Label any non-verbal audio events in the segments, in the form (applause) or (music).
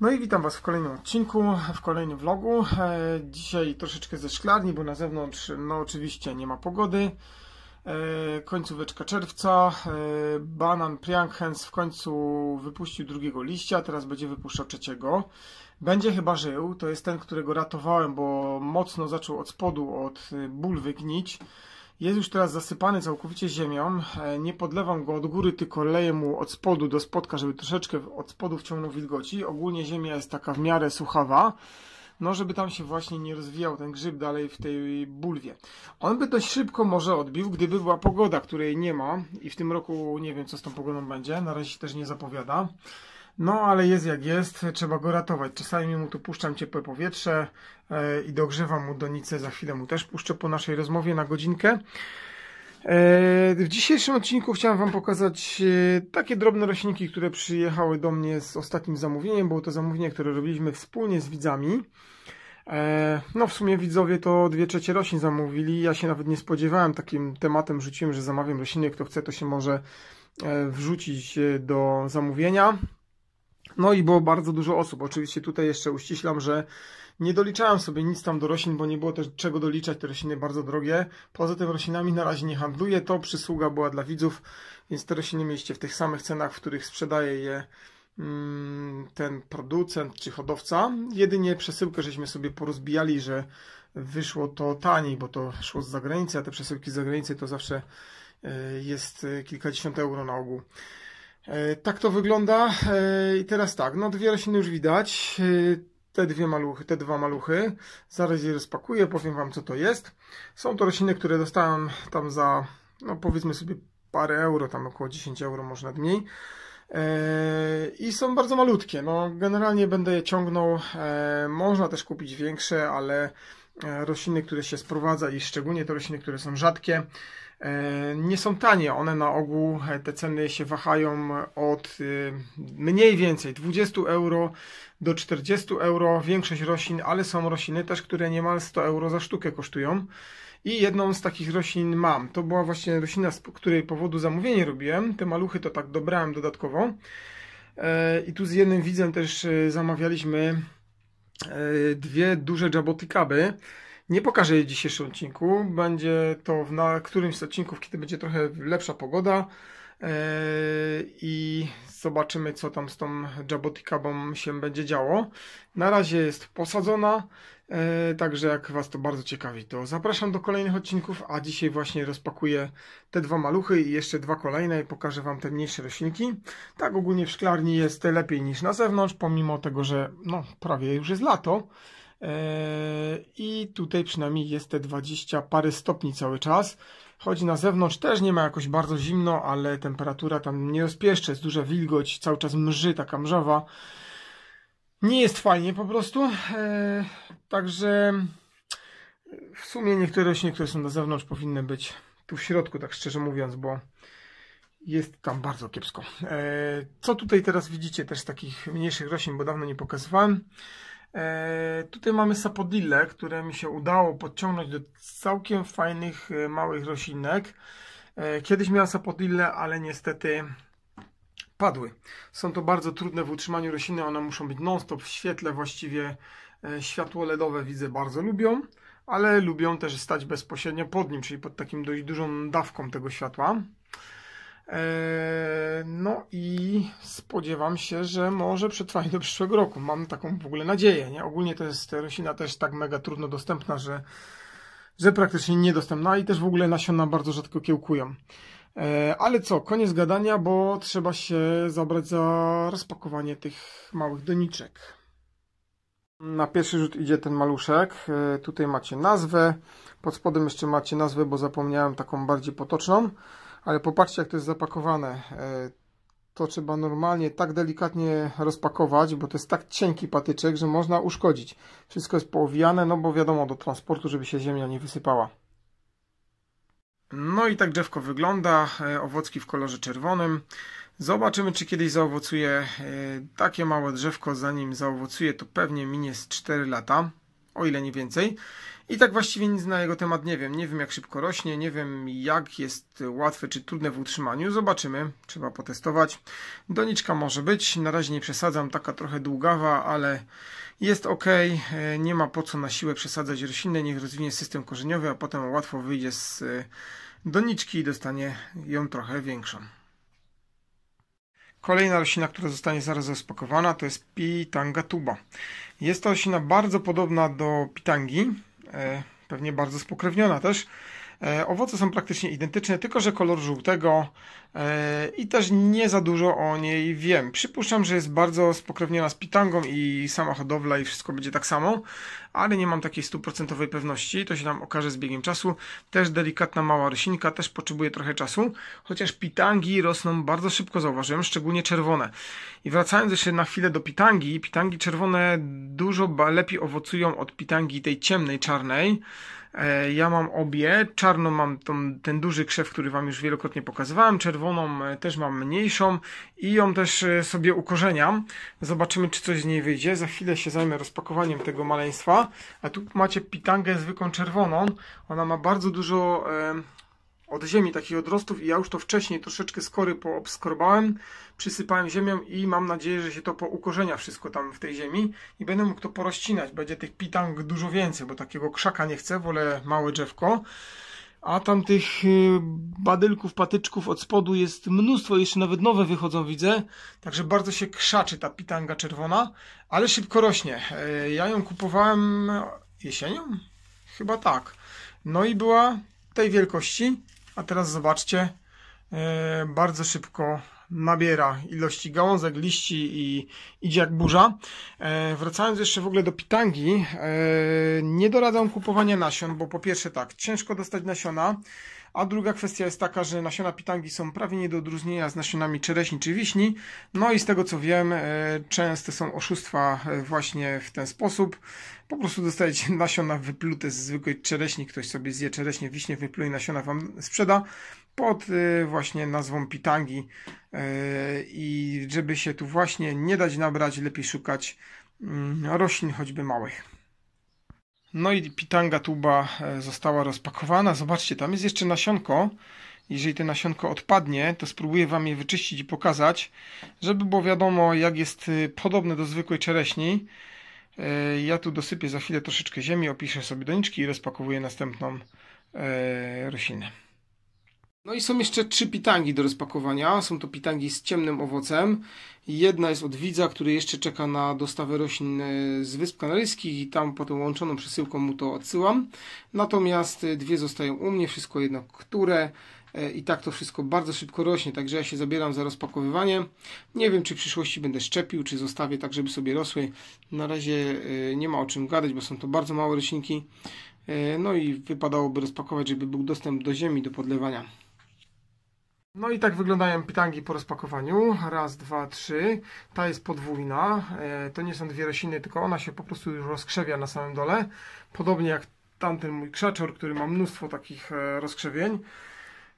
No i witam Was w kolejnym odcinku, w kolejnym vlogu. E, dzisiaj troszeczkę ze szklarni, bo na zewnątrz, no oczywiście, nie ma pogody. E, końcóweczka czerwca. E, banan Prianghens w końcu wypuścił drugiego liścia, teraz będzie wypuszczał trzeciego. Będzie chyba żył, to jest ten, którego ratowałem, bo mocno zaczął od spodu, od ból wygnić. Jest już teraz zasypany całkowicie ziemią. E, nie podlewam go od góry, tylko leję mu od spodu do spodka, żeby troszeczkę od spodu wciągnął wilgoci. Ogólnie ziemia jest taka w miarę suchawa no żeby tam się właśnie nie rozwijał ten grzyb dalej w tej bulwie. On by dość szybko może odbił, gdyby była pogoda, której nie ma i w tym roku nie wiem co z tą pogodą będzie, na razie się też nie zapowiada. No, ale jest jak jest, trzeba go ratować. Czasami mu tu puszczam ciepłe powietrze e, i dogrzewam mu donicę. Za chwilę mu też puszczę po naszej rozmowie na godzinkę. E, w dzisiejszym odcinku chciałem Wam pokazać e, takie drobne roślinki, które przyjechały do mnie z ostatnim zamówieniem. Było to zamówienie, które robiliśmy wspólnie z widzami. No w sumie widzowie to dwie trzecie roślin zamówili. Ja się nawet nie spodziewałem takim tematem. Rzuciłem, że zamawiam rośliny. Kto chce, to się może wrzucić do zamówienia. No i było bardzo dużo osób. Oczywiście tutaj jeszcze uściślam, że nie doliczałem sobie nic tam do roślin, bo nie było też czego doliczać. Te rośliny bardzo drogie. Poza tym roślinami na razie nie handluję. To przysługa była dla widzów, więc te rośliny mieliście w tych samych cenach, w których sprzedaje je mm, ten producent czy hodowca. Jedynie przesyłkę żeśmy sobie porozbijali, że wyszło to taniej, bo to szło z zagranicy, a te przesyłki z zagranicy to zawsze e, jest e, kilkadziesiąt euro na ogół. E, tak to wygląda. E, I teraz tak, no dwie rośliny już widać. E, te dwie maluchy, te dwa maluchy. Zaraz je rozpakuję, powiem Wam co to jest. Są to rośliny, które dostałem tam za, no powiedzmy sobie parę euro, tam około 10 euro, może nawet mniej. I są bardzo malutkie. No, generalnie będę je ciągnął. Można też kupić większe, ale E, rośliny, które się sprowadza i szczególnie te rośliny, które są rzadkie, e, nie są tanie. One na ogół, e, te ceny się wahają od mniej więcej 20 euro do 40 euro. Większość roślin, ale są rośliny też, które niemal 100 euro za sztukę kosztują. I jedną z takich roślin mam. To była właśnie roślina, z której powodu zamówienie robiłem. Te maluchy to tak dobrałem dodatkowo. I tu z jednym widzem też zamawialiśmy E, dwie duże jabotikaby. Nie pokażę jej w dzisiejszym odcinku. Będzie to w na którymś z odcinków, kiedy będzie trochę lepsza pogoda. E, I zobaczymy, co tam z tą jabotikabą się będzie działo. Na razie jest posadzona. E, także jak Was to bardzo ciekawi, to zapraszam do kolejnych odcinków, a dzisiaj właśnie rozpakuję te dwa maluchy i jeszcze dwa kolejne i pokażę Wam te mniejsze roślinki. Tak ogólnie w szklarni jest lepiej niż na zewnątrz, pomimo tego, że no, prawie już jest lato. E, I tutaj przynajmniej jest te 20 parę stopni cały czas. Choć na zewnątrz też nie ma jakoś bardzo zimno, ale temperatura tam nie rozpieszcza, jest duża wilgoć, cały czas mrzy, taka mrzawa nie jest fajnie po prostu. E, także e, w sumie niektóre rośliny, które są na zewnątrz, powinny być tu w środku, tak szczerze mówiąc, bo jest tam bardzo kiepsko. E, co tutaj teraz widzicie też takich mniejszych roślin, bo dawno nie pokazywałem. tutaj mamy sapodille, które mi się udało podciągnąć do całkiem fajnych, małych roślinek. Kiedyś miała sapodille, ale niestety padły. Są to bardzo trudne w utrzymaniu rośliny, one muszą być non-stop w świetle, właściwie e, światło LEDowe widzę bardzo lubią, ale lubią też stać bezpośrednio pod nim, czyli pod takim dość dużą dawką tego światła. E, no i spodziewam się, że może przetrwanie do przyszłego roku. Mam taką w ogóle nadzieję. Nie? Ogólnie to jest roślina też tak mega trudno dostępna, że, że praktycznie niedostępna i też w ogóle nasiona bardzo rzadko kiełkują. E, ale co, koniec gadania, bo trzeba się zabrać za rozpakowanie tych małych doniczek. Na pierwszy rzut idzie ten maluszek. E, tutaj macie nazwę. Pod spodem jeszcze macie nazwę, bo zapomniałem taką bardziej potoczną. Ale popatrzcie, jak to jest zapakowane. E, to trzeba normalnie tak delikatnie rozpakować, bo to jest tak cienki patyczek, że można uszkodzić. Wszystko jest poowijane, no bo wiadomo, do transportu, żeby się ziemia nie wysypała. No i tak drzewko wygląda, e, owocki w kolorze czerwonym. Zobaczymy, czy kiedyś zaowocuje e, takie małe drzewko. Zanim zaowocuje, to pewnie minie z 4 lata o ile nie więcej. I tak właściwie nic na jego temat nie wiem. Nie wiem, jak szybko rośnie, nie wiem, jak jest łatwe czy trudne w utrzymaniu. Zobaczymy, trzeba potestować. Doniczka może być, na razie nie przesadzam, taka trochę długawa, ale jest ok. E, nie ma po co na siłę przesadzać rośliny, niech rozwinie system korzeniowy, a potem łatwo wyjdzie z e, doniczki i dostanie ją trochę większą. Kolejna roślina, która zostanie zaraz rozpakowana, to jest Pitanga tuba. Jest to roślina bardzo podobna do pitangi, e, pewnie bardzo spokrewniona też. E, owoce są praktycznie identyczne, tylko że kolor żółtego e, i też nie za dużo o niej wiem. Przypuszczam, że jest bardzo spokrewniona z pitangą i sama hodowla i wszystko będzie tak samo, ale nie mam takiej stuprocentowej pewności. To się nam okaże z biegiem czasu. Też delikatna mała rysinka, też potrzebuje trochę czasu, chociaż pitangi rosną bardzo szybko, zauważyłem, szczególnie czerwone. I wracając jeszcze na chwilę do pitangi, pitangi czerwone dużo lepiej owocują od pitangi tej ciemnej, czarnej. E, ja mam obie. Czarną mam tą, ten duży krzew, który Wam już wielokrotnie pokazywałem. Czerwoną e, też mam mniejszą i ją też e, sobie ukorzeniam. Zobaczymy, czy coś z niej wyjdzie. Za chwilę się zajmę rozpakowaniem tego maleństwa. A tu macie pitangę zwykłą czerwoną. Ona ma bardzo dużo od ziemi, takich odrostów i ja już to wcześniej troszeczkę skory poobskorbałem, przysypałem ziemią i mam nadzieję, że się to poukorzenia wszystko tam w tej ziemi i będę mógł to porozcinać, będzie tych pitang dużo więcej, bo takiego krzaka nie chcę, wolę małe drzewko. A tam tych y, badylków, patyczków od spodu jest mnóstwo, jeszcze nawet nowe wychodzą, widzę. Także bardzo się krzaczy ta pitanga czerwona, ale szybko rośnie. E, ja ją kupowałem jesienią? Chyba tak. No i była tej wielkości. A teraz zobaczcie, e, bardzo szybko nabiera ilości gałązek, liści i idzie jak burza. E, wracając jeszcze w ogóle do pitangi, e, nie doradzam kupowania nasion, bo po pierwsze tak, ciężko dostać nasiona, a druga kwestia jest taka, że nasiona pitangi są prawie nie do odróżnienia z nasionami czereśni czy wiśni. No i z tego co wiem, e, częste są oszustwa e, właśnie w ten sposób. Po prostu dostajecie (laughs) nasiona wyplute z zwykłej czereśni, ktoś sobie zje czereśnie, wiśnie, wypluje nasiona wam sprzeda pod e, właśnie nazwą pitangi. I żeby się tu właśnie nie dać nabrać, lepiej szukać mm, roślin choćby małych. No i pitanga tuba e, została rozpakowana. Zobaczcie, tam jest jeszcze nasionko. Jeżeli to nasionko odpadnie, to spróbuję Wam je wyczyścić i pokazać, żeby było wiadomo, jak jest e, podobne do zwykłej czereśni. E, ja tu dosypię za chwilę troszeczkę ziemi, opiszę sobie doniczki i rozpakowuję następną roślinę. No i są jeszcze trzy pitangi do rozpakowania. Są to pitangi z ciemnym owocem. Jedna jest od widza, który jeszcze czeka na dostawę roślin e, z Wysp Kanaryjskich i tam potem łączoną przesyłką mu to odsyłam. Natomiast e, dwie zostają u mnie, wszystko jedno które. E, I tak to wszystko bardzo szybko rośnie, także ja się zabieram za rozpakowywanie. Nie wiem, czy w przyszłości będę szczepił, czy zostawię tak, żeby sobie rosły. Na razie nie ma o czym gadać, bo są to bardzo małe roślinki. No i wypadałoby rozpakować, żeby był dostęp do ziemi, do podlewania. No i tak wyglądają pitangi po rozpakowaniu. Raz, dwa, trzy. Ta jest podwójna. E, to nie są dwie rośliny, tylko ona się po prostu już rozkrzewia na samym dole. Podobnie jak tamten mój krzaczor, który ma mnóstwo takich e, rozkrzewień.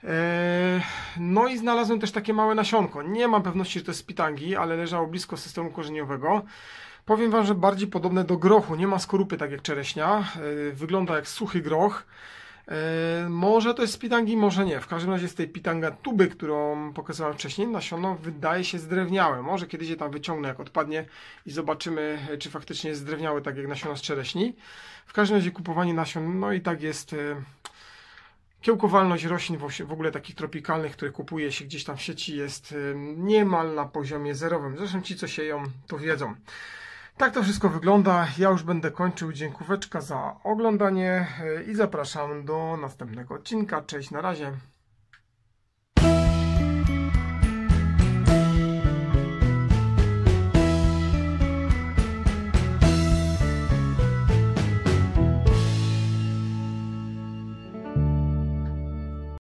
E, no i znalazłem też takie małe nasionko. Nie mam pewności, że to jest pitangi, ale leżało blisko systemu korzeniowego. Powiem Wam, że bardziej podobne do grochu. Nie ma skorupy tak jak czereśnia. Wygląda jak suchy groch. E, może to jest z pitangi, może nie. W każdym razie z tej pitanga tuby, którą pokazałem wcześniej, nasiono wydaje się zdrewniałe. Może kiedyś je tam wyciągnę, jak odpadnie i zobaczymy, e, czy faktycznie jest zdrewniałe, tak jak nasiona z czereśni. W każdym razie kupowanie nasion, no i tak jest e, Kiełkowalność roślin w ogóle takich tropikalnych, które kupuje się gdzieś tam w sieci jest niemal na poziomie zerowym. Zresztą ci, co sieją, to wiedzą. Tak to wszystko wygląda. Ja już będę kończył. Dziękóweczka za oglądanie e, i zapraszam do następnego odcinka. Cześć, na razie.